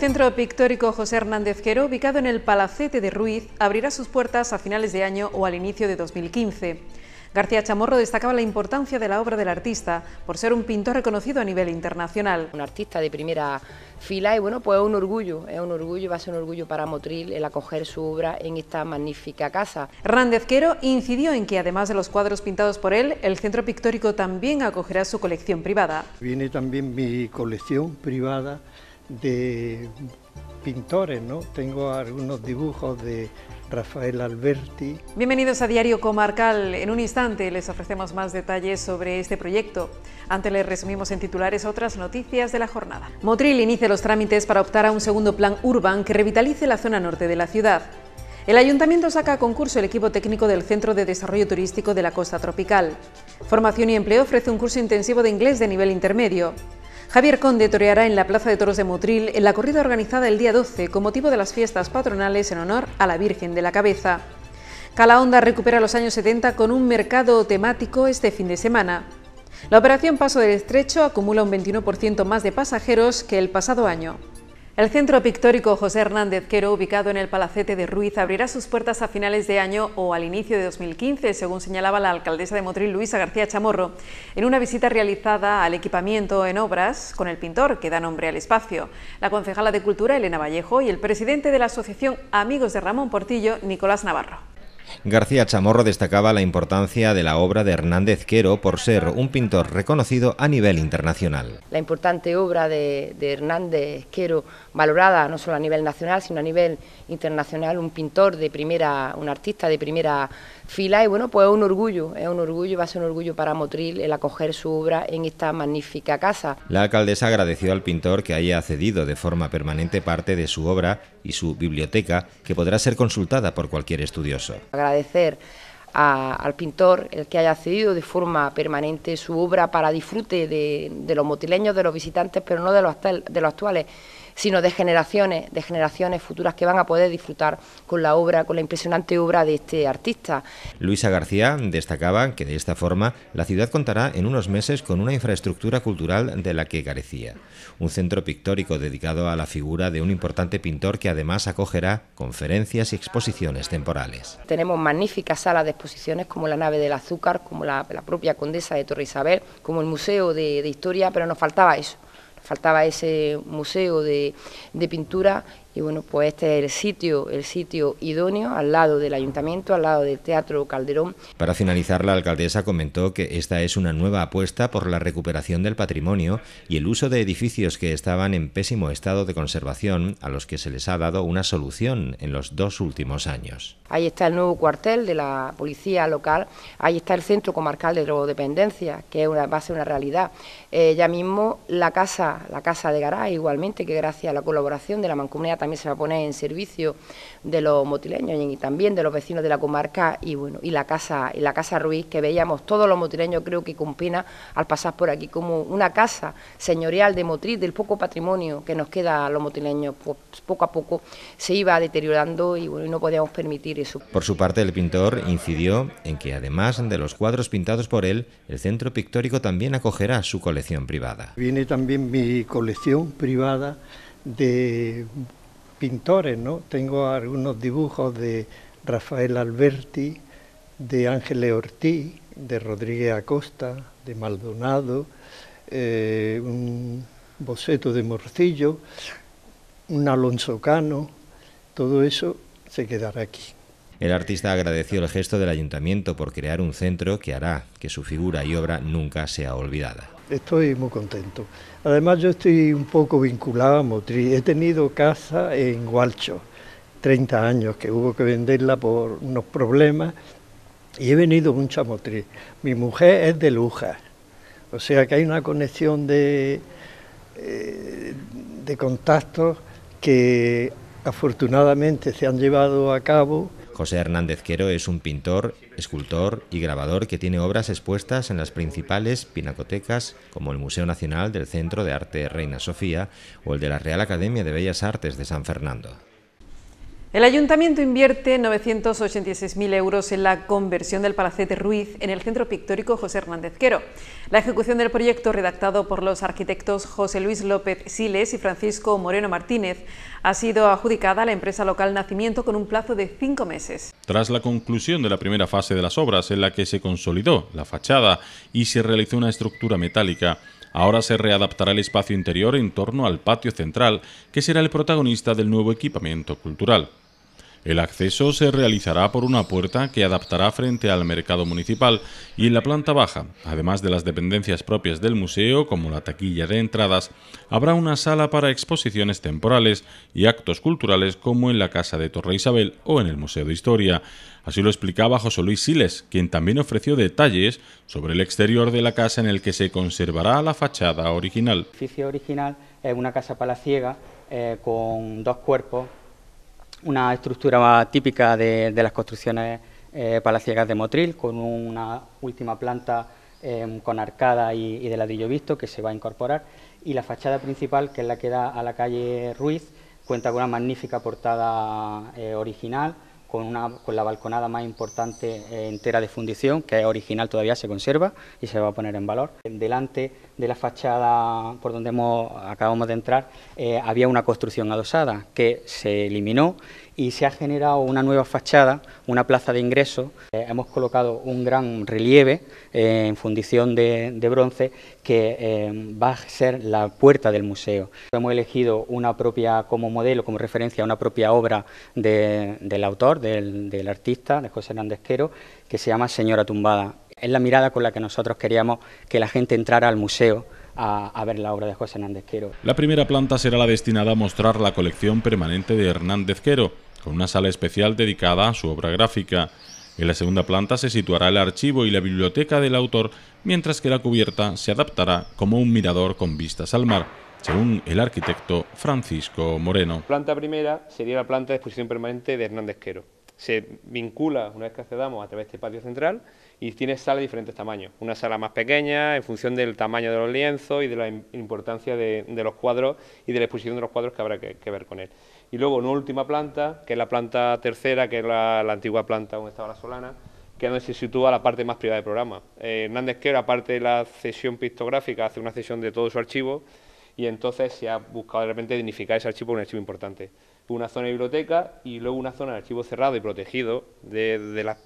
Centro Pictórico José Hernández Quero, ubicado en el Palacete de Ruiz, abrirá sus puertas a finales de año o al inicio de 2015. García Chamorro destacaba la importancia de la obra del artista por ser un pintor reconocido a nivel internacional. Un artista de primera fila y bueno, pues es un orgullo, es un orgullo, va a ser un orgullo para Motril el acoger su obra en esta magnífica casa. Hernández Quero incidió en que además de los cuadros pintados por él, el Centro Pictórico también acogerá su colección privada. Viene también mi colección privada de pintores, ¿no? Tengo algunos dibujos de Rafael Alberti. Bienvenidos a Diario Comarcal. En un instante les ofrecemos más detalles sobre este proyecto. Antes les resumimos en titulares otras noticias de la jornada. Motril inicia los trámites para optar a un segundo plan urban que revitalice la zona norte de la ciudad. El ayuntamiento saca a concurso el equipo técnico del Centro de Desarrollo Turístico de la Costa Tropical. Formación y Empleo ofrece un curso intensivo de inglés de nivel intermedio. Javier Conde toreará en la Plaza de Toros de Motril en la corrida organizada el día 12 con motivo de las fiestas patronales en honor a la Virgen de la Cabeza. Calaonda recupera los años 70 con un mercado temático este fin de semana. La operación Paso del Estrecho acumula un 21% más de pasajeros que el pasado año. El Centro Pictórico José Hernández Quero, ubicado en el Palacete de Ruiz, abrirá sus puertas a finales de año o al inicio de 2015, según señalaba la alcaldesa de Motril, Luisa García Chamorro, en una visita realizada al equipamiento en obras con el pintor que da nombre al espacio, la concejala de Cultura, Elena Vallejo, y el presidente de la Asociación Amigos de Ramón Portillo, Nicolás Navarro. García Chamorro destacaba la importancia de la obra de Hernández Quero por ser un pintor reconocido a nivel internacional. La importante obra de, de Hernández Quero valorada no solo a nivel nacional, sino a nivel internacional, un pintor de primera, un artista de primera fila y bueno, pues es un orgullo, es un orgullo va a ser un orgullo para Motril el acoger su obra en esta magnífica casa. La alcaldesa agradeció al pintor que haya cedido de forma permanente parte de su obra y su biblioteca, que podrá ser consultada por cualquier estudioso. Agradecer al pintor el que haya cedido de forma permanente su obra para disfrute de, los motileños, de los visitantes, pero no de los, de los actuales sino de generaciones, de generaciones futuras que van a poder disfrutar con la obra, con la impresionante obra de este artista. Luisa García destacaba que de esta forma la ciudad contará en unos meses con una infraestructura cultural de la que carecía. Un centro pictórico dedicado a la figura de un importante pintor que además acogerá conferencias y exposiciones temporales. Tenemos magníficas salas de exposiciones como la nave del azúcar, como la, propia condesa de Torre Isabel, como el Museo de Historia, pero nos faltaba eso faltaba ese museo de, pintura y bueno, pues este es el sitio, el sitio idóneo, al lado del ayuntamiento, al lado del Teatro Calderón. Para finalizar, la alcaldesa comentó que esta es una nueva apuesta por la recuperación del patrimonio y el uso de edificios que estaban en pésimo estado de conservación, a los que se les ha dado una solución en los dos últimos años. Ahí está el nuevo cuartel de la policía local, ahí está el centro comarcal de drogodependencia, que es una, va a ser una realidad. Eh, ya mismo la casa, la casa de Garay, igualmente, que gracias a la colaboración de la Mancomunidad también se va a poner en servicio de los motileños y también de los vecinos de la comarca y bueno, y la casa, y la casa Ruiz que veíamos todos los motileños creo que con pena... al pasar por aquí como una casa señorial de motriz... del poco patrimonio que nos queda a los motileños, pues poco a poco se iba deteriorando y bueno, no podíamos permitir eso. Por su parte el pintor incidió en que además de los cuadros pintados por él, el centro pictórico también acogerá su colección privada. Viene también mi colección privada de pintores, ¿no? Tengo algunos dibujos de Rafael Alberti, de Ángel Ortiz, de Rodríguez Acosta, de Maldonado, eh, un boceto de Morcillo, un Alonso Cano, todo eso se quedará aquí. El artista agradeció el gesto del ayuntamiento por crear un centro que hará que su figura y obra nunca sea olvidada estoy muy contento. Además yo estoy un poco vinculado a Motriz... He tenido casa en Hualcho, 30 años, que hubo que venderla por unos problemas y he venido mucho a Motril. Mi mujer es de Luja, o sea que hay una conexión de, eh, de contactos que afortunadamente se han llevado a cabo José Hernández Quero es un pintor, escultor y grabador que tiene obras expuestas en las principales pinacotecas como el Museo Nacional del Centro de Arte Reina Sofía o el de la Real Academia de Bellas Artes de San Fernando. El ayuntamiento invierte 986.000 euros en la conversión del Palacete Ruiz en el centro pictórico José Hernández Quero. La ejecución del proyecto, redactado por los arquitectos José Luis López Siles y Francisco Moreno Martínez, ha sido adjudicada a la empresa local Nacimiento con un plazo de cinco meses. Tras la conclusión de la primera fase de las obras, en la que se consolidó la fachada y se realizó una estructura metálica, Ahora se readaptará el espacio interior en torno al patio central, que será el protagonista del nuevo equipamiento cultural. El acceso se realizará por una puerta que adaptará frente al mercado municipal y en la planta baja, además de las dependencias propias del museo como la taquilla de entradas, habrá una sala para exposiciones temporales y actos culturales como en la Casa de Torre Isabel o en el Museo de Historia. Así lo explicaba José Luis Siles, quien también ofreció detalles sobre el exterior de la casa en el que se conservará la fachada original. El edificio original es una casa palaciega eh, con dos cuerpos una estructura típica de, las construcciones eh, palaciegas de Motril, con una última planta em, con arcada y, de ladrillo visto que se va a incorporar, y la fachada principal, que es la que da a la calle Ruiz, cuenta con una magnífica portada eh, original, con, una, con la balconada más importante eh, entera de fundición, que es original todavía, se conserva y se va a poner en valor. Delante de la fachada por donde hemos, acabamos de entrar eh, había una construcción adosada que se eliminó y se ha generado una nueva fachada, una plaza de ingreso. Eh, hemos colocado un gran relieve eh, en fundición de, bronce que eh, va a ser la puerta del museo. Hemos elegido una propia como modelo, como referencia, una propia obra del autor, del, artista, de José Hernández Quero, que se llama Señora Tumbada. Es la mirada con la que nosotros queríamos que la gente entrara al museo a, a, ver la obra de José Hernández Quero. La primera planta será la destinada a mostrar la colección permanente de Hernández Quero, con una sala especial dedicada a su obra gráfica. En la segunda planta se situará el archivo y la biblioteca del autor, mientras que la cubierta se adaptará como un mirador con vistas al mar, según el arquitecto Francisco Moreno. La planta primera sería la planta de exposición permanente de Hernández Quero. Se vincula, una vez que accedamos, a través de este patio central y tiene salas de diferentes tamaños. Una sala más pequeña en función del tamaño de los lienzos y de la importancia de, los cuadros y de la exposición de los cuadros que habrá que ver con él y luego una última planta, que es la planta tercera, que es la, antigua planta donde estaba la solana, que es donde se sitúa la parte más privada del programa. Eh, Hernández Quero, aparte de la cesión pictográfica, hace una cesión de todo su archivo y entonces se ha buscado de repente dignificar ese archivo como un archivo importante. Una zona de biblioteca y luego una zona de archivo cerrado y protegido de las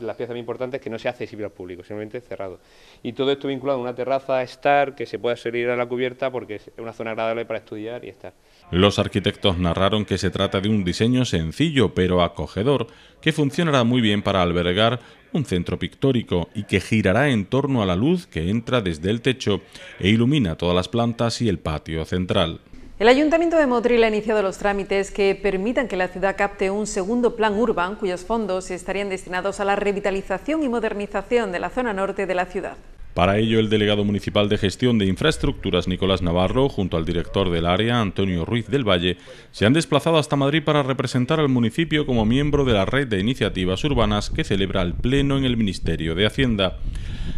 la pieza más importante es que no sea accesible al público, simplemente cerrado. Y todo esto vinculado a una terraza estar, que se pueda salir a la cubierta porque es una zona agradable para estudiar y estar. Los arquitectos narraron que se trata de un diseño sencillo pero acogedor que funcionará muy bien para albergar un centro pictórico y que girará en torno a la luz que entra desde el techo e ilumina todas las plantas y el patio central. El Ayuntamiento de Motril ha iniciado los trámites que permitan que la ciudad capte un segundo plan urbano cuyos fondos estarían destinados a la revitalización y modernización de la zona norte de la ciudad. Para ello, el delegado municipal de gestión de infraestructuras, Nicolás Navarro, junto al director del área, Antonio Ruiz del Valle, se han desplazado hasta Madrid para representar al municipio como miembro de la red de iniciativas urbanas que celebra el Pleno en el Ministerio de Hacienda.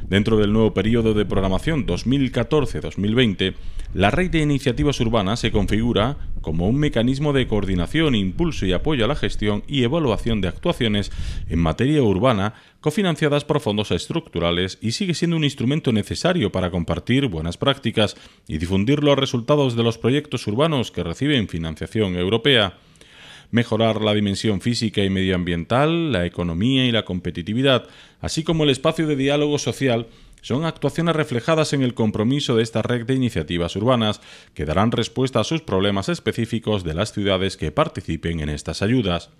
Dentro del nuevo periodo de programación 2014-2020, la red de iniciativas urbanas se configura como un mecanismo de coordinación, impulso y apoyo a la gestión y evaluación de actuaciones en materia urbana cofinanciadas por fondos estructurales y sigue siendo un instrumento necesario para compartir buenas prácticas y difundir los resultados de los proyectos urbanos que reciben financiación europea mejorar la dimensión física y medioambiental, la economía y la competitividad, así como el espacio de diálogo social son actuaciones reflejadas en el compromiso de esta red de iniciativas urbanas que darán respuesta a sus problemas específicos de las ciudades que participen en estas ayudas.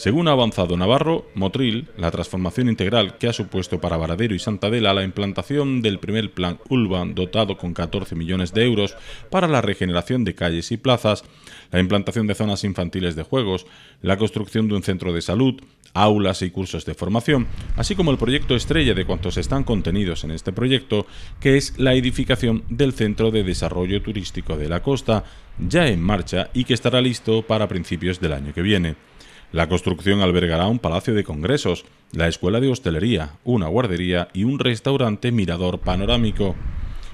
Según ha avanzado Navarro, Motril, la transformación integral que ha supuesto para Varadero y Santadela la implantación del primer plan Urban dotado con 14 millones de euros para la regeneración de calles y plazas, la implantación de zonas infantiles de juegos, la construcción de un centro de salud, aulas y cursos de formación, así como el proyecto estrella de cuantos están contenidos en este proyecto, que es la edificación del Centro de Desarrollo Turístico de la Costa, ya en marcha y que estará listo para principios del año que viene. La construcción albergará un palacio de congresos, la escuela de hostelería, una guardería y un restaurante mirador panorámico.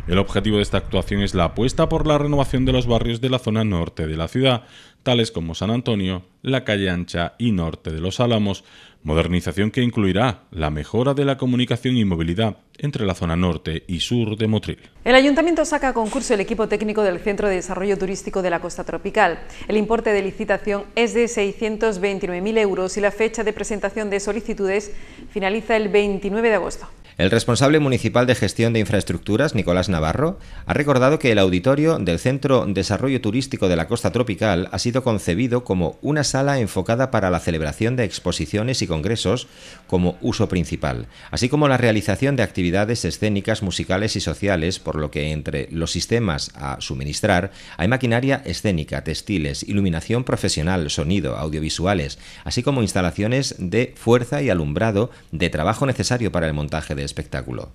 El objetivo de esta actuación es la apuesta por la renovación de los barrios de la zona norte de la ciudad, tales como San Antonio, la Calle Ancha y Norte de los Álamos, modernización que incluirá la mejora de la comunicación y movilidad entre la zona norte y sur de Motril. El Ayuntamiento saca a concurso el equipo técnico del Centro de Desarrollo Turístico de la Costa Tropical. El importe de licitación es de 629.000 euros y la fecha de presentación de solicitudes finaliza el 29 de agosto. El responsable municipal de gestión de infraestructuras, Nicolás Navarro, ha recordado que el auditorio del Centro Desarrollo Turístico de la Costa Tropical ha sido concebido como una sala enfocada para la celebración de exposiciones y congresos como uso principal, así como la realización de actividades escénicas, musicales y sociales, por lo que entre los sistemas a suministrar hay maquinaria escénica, textiles, iluminación profesional, sonido, audiovisuales, así como instalaciones de fuerza y alumbrado de trabajo necesario para el montaje de espectáculo.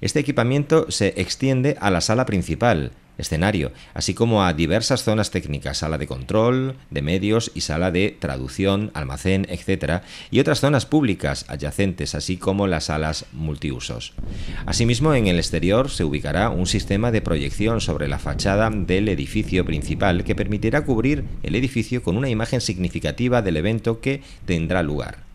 Este equipamiento se extiende a la sala principal, escenario, así como a diversas zonas técnicas, sala de control, de medios y sala de traducción, almacén, etc., y otras zonas públicas adyacentes, así como las salas multiusos. Asimismo, en el exterior se ubicará un sistema de proyección sobre la fachada del edificio principal que permitirá cubrir el edificio con una imagen significativa del evento que tendrá lugar.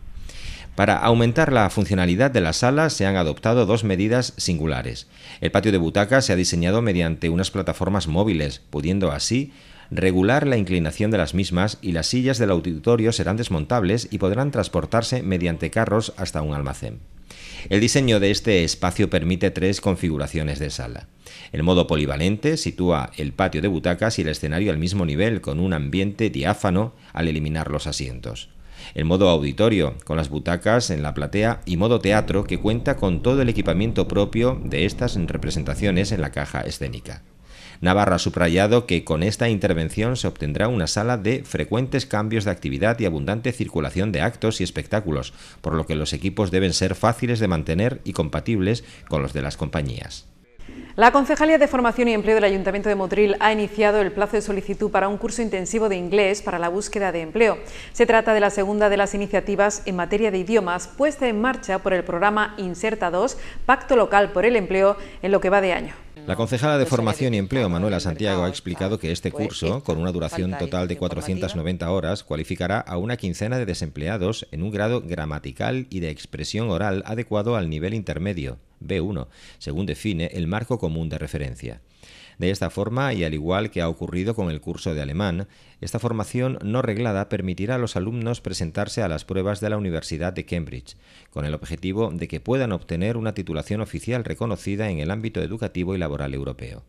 Para aumentar la funcionalidad de la sala se han adoptado dos medidas singulares. El patio de butacas se ha diseñado mediante unas plataformas móviles, pudiendo así regular la inclinación de las mismas y las sillas del auditorio serán desmontables y podrán transportarse mediante carros hasta un almacén. El diseño de este espacio permite tres configuraciones de sala. El modo polivalente sitúa el patio de butacas y el escenario al mismo nivel con un ambiente diáfano al eliminar los asientos el modo auditorio, con las butacas en la platea, y modo teatro, que cuenta con todo el equipamiento propio de estas representaciones en la caja escénica. Navarra ha subrayado que con esta intervención se obtendrá una sala de frecuentes cambios de actividad y abundante circulación de actos y espectáculos, por lo que los equipos deben ser fáciles de mantener y compatibles con los de las compañías. La Concejalía de Formación y Empleo del Ayuntamiento de Motril ha iniciado el plazo de solicitud para un curso intensivo de inglés para la búsqueda de empleo. Se trata de la segunda de las iniciativas en materia de idiomas puesta en marcha por el programa Inserta 2, Pacto Local por el Empleo, en lo que va de año. La concejala de pues Formación y Empleo, Manuela Santiago, ha explicado que este pues curso, con una duración total de 490 horas, cualificará a una quincena de desempleados en un grado gramatical y de expresión oral adecuado al nivel intermedio, B1, según define el marco común de referencia. De esta forma, y al igual que ha ocurrido con el curso de alemán, esta formación no reglada permitirá a los alumnos presentarse a las pruebas de la Universidad de Cambridge, con el objetivo de que puedan obtener una titulación oficial reconocida en el ámbito educativo y laboral europeo.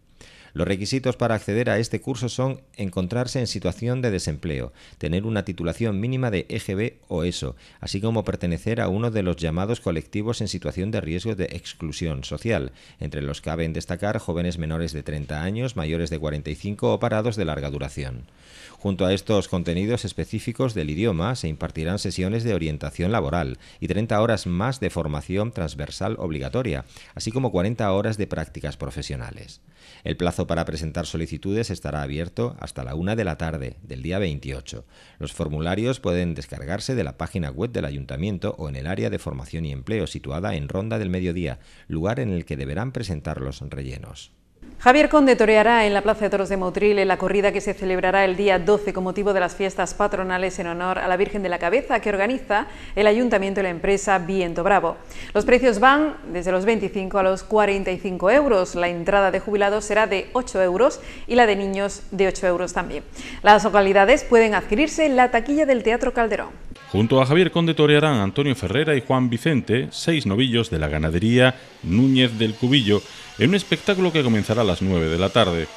Los requisitos para acceder a este curso son encontrarse en situación de desempleo, tener una titulación mínima de EGB o ESO, así como pertenecer a uno de los llamados colectivos en situación de riesgo de exclusión social, entre los que caben destacar jóvenes menores de 30 años, mayores de 45 o parados de larga duración. Junto a estos contenidos específicos del idioma se impartirán sesiones de orientación laboral y 30 horas más de formación transversal obligatoria, así como 40 horas de prácticas profesionales. El plazo para presentar solicitudes estará abierto hasta la una de la tarde del día 28. Los formularios pueden descargarse de la página web del ayuntamiento o en el área de formación y empleo situada en Ronda del Mediodía, lugar en el que deberán presentar los rellenos. Javier Conde toreará en la Plaza de Toros de Motril en la corrida que se celebrará el día 12 con motivo de las fiestas patronales en honor a la Virgen de la Cabeza que organiza el Ayuntamiento y la empresa Viento Bravo. Los precios van desde los 25 a los 45 euros, la entrada de jubilados será de 8 euros y la de niños de 8 euros también. Las localidades pueden adquirirse en la taquilla del Teatro Calderón. Junto a Javier Conde Antonio Ferrera y Juan Vicente, seis novillos de la ganadería Núñez del Cubillo, en un espectáculo que comenzará a las 9 de la tarde.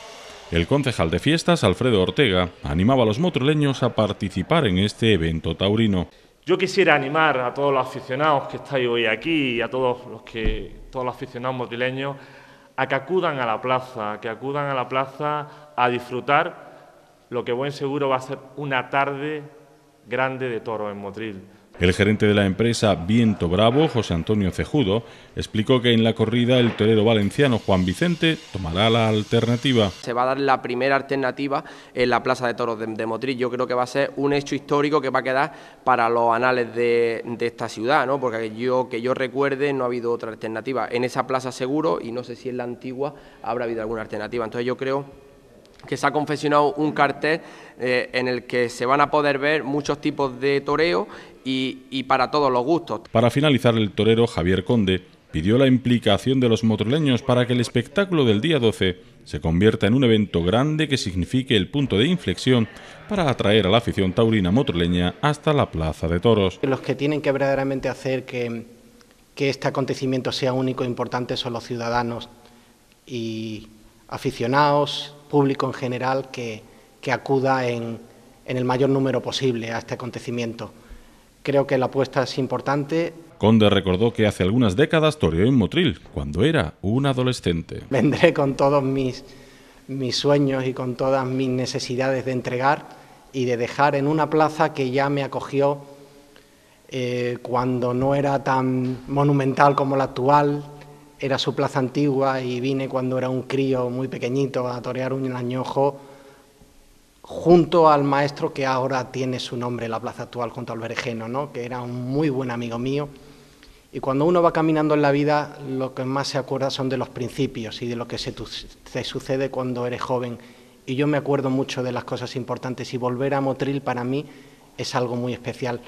El concejal de fiestas, Alfredo Ortega, animaba a los motrileños a participar en este evento taurino. Yo quisiera animar a todos los aficionados que estáis hoy aquí y a todos los que todos los aficionados motrileños a que acudan a la plaza, a que acudan a la plaza a disfrutar lo que buen seguro va a ser una tarde grande de toros en Motril. El gerente de la empresa Viento Bravo, José Antonio Cejudo, explicó que en la corrida el torero valenciano Juan Vicente tomará la alternativa. Se va a dar la primera alternativa en la Plaza de Toros de, Motril. Yo creo que va a ser un hecho histórico que va a quedar para los anales de, de, esta ciudad, ¿no? porque yo, que yo recuerde no ha habido otra alternativa. En esa plaza seguro, y no sé si en la antigua habrá habido alguna alternativa. Entonces yo creo que se ha confesionado un cartel eh, en el que se van a poder ver muchos tipos de toreo y, para todos los gustos. Para finalizar, el torero Javier Conde pidió la implicación de los motroleños para que el espectáculo del día 12 se convierta en un evento grande que signifique el punto de inflexión para atraer a la afición taurina motroleña hasta la Plaza de Toros. Los que tienen que verdaderamente hacer que, que este acontecimiento sea único e importante son los ciudadanos y aficionados, público en general que, acuda en, el mayor número posible a este acontecimiento. Creo que la apuesta es importante. Conde recordó que hace algunas décadas toreó en Motril, cuando era un adolescente. Vendré con todos mis, sueños y con todas mis necesidades de entregar y de dejar en una plaza que ya me acogió eh, cuando no era tan monumental como la actual, era su plaza antigua y vine cuando era un crío muy pequeñito a torear un añojo junto al maestro que ahora tiene su nombre la plaza actual junto al berejeno que era un muy buen amigo mío. Y cuando uno va caminando en la vida, lo que más se acuerda son de los principios y de lo que se sucede cuando eres joven. Y yo me acuerdo mucho de las cosas importantes y volver a Motril para mí es algo muy especial.